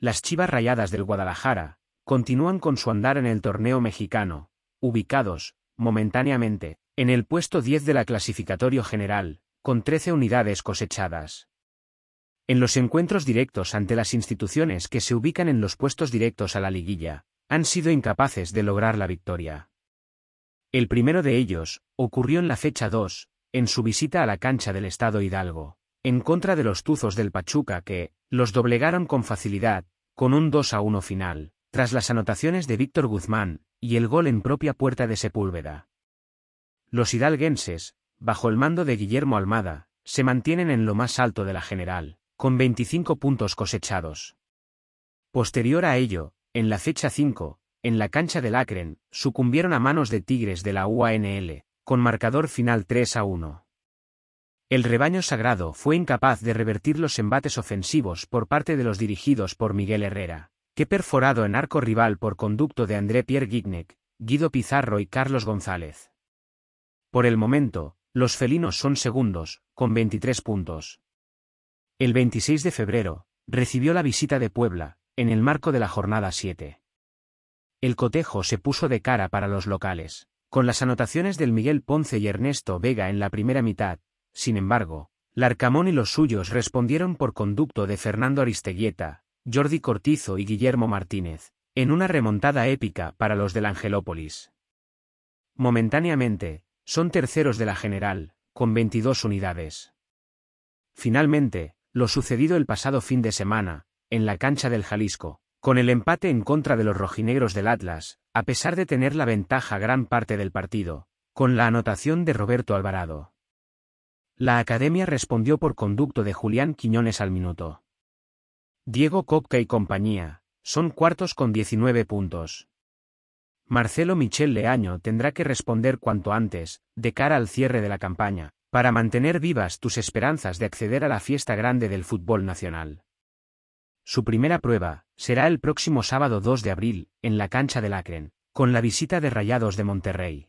Las Chivas Rayadas del Guadalajara continúan con su andar en el torneo mexicano, ubicados, momentáneamente, en el puesto 10 de la clasificatorio general, con 13 unidades cosechadas. En los encuentros directos ante las instituciones que se ubican en los puestos directos a la liguilla, han sido incapaces de lograr la victoria. El primero de ellos ocurrió en la fecha 2, en su visita a la cancha del Estado Hidalgo, en contra de los Tuzos del Pachuca que, los doblegaron con facilidad, con un 2 a 1 final, tras las anotaciones de Víctor Guzmán y el gol en propia puerta de Sepúlveda. Los hidalguenses, bajo el mando de Guillermo Almada, se mantienen en lo más alto de la general, con 25 puntos cosechados. Posterior a ello, en la fecha 5, en la cancha del Acren, sucumbieron a manos de Tigres de la UANL, con marcador final 3 a 1. El rebaño sagrado fue incapaz de revertir los embates ofensivos por parte de los dirigidos por Miguel Herrera, que perforado en arco rival por conducto de André Pierre Guignec, Guido Pizarro y Carlos González. Por el momento, los felinos son segundos, con 23 puntos. El 26 de febrero, recibió la visita de Puebla, en el marco de la jornada 7. El cotejo se puso de cara para los locales, con las anotaciones del Miguel Ponce y Ernesto Vega en la primera mitad, sin embargo, Larcamón y los suyos respondieron por conducto de Fernando Aristeguieta, Jordi Cortizo y Guillermo Martínez, en una remontada épica para los del Angelópolis. Momentáneamente, son terceros de la general, con 22 unidades. Finalmente, lo sucedido el pasado fin de semana, en la cancha del Jalisco, con el empate en contra de los rojinegros del Atlas, a pesar de tener la ventaja gran parte del partido, con la anotación de Roberto Alvarado. La academia respondió por conducto de Julián Quiñones al minuto. Diego Kopka y compañía, son cuartos con 19 puntos. Marcelo Michel Leaño tendrá que responder cuanto antes, de cara al cierre de la campaña, para mantener vivas tus esperanzas de acceder a la fiesta grande del fútbol nacional. Su primera prueba será el próximo sábado 2 de abril, en la cancha del Acren, con la visita de Rayados de Monterrey.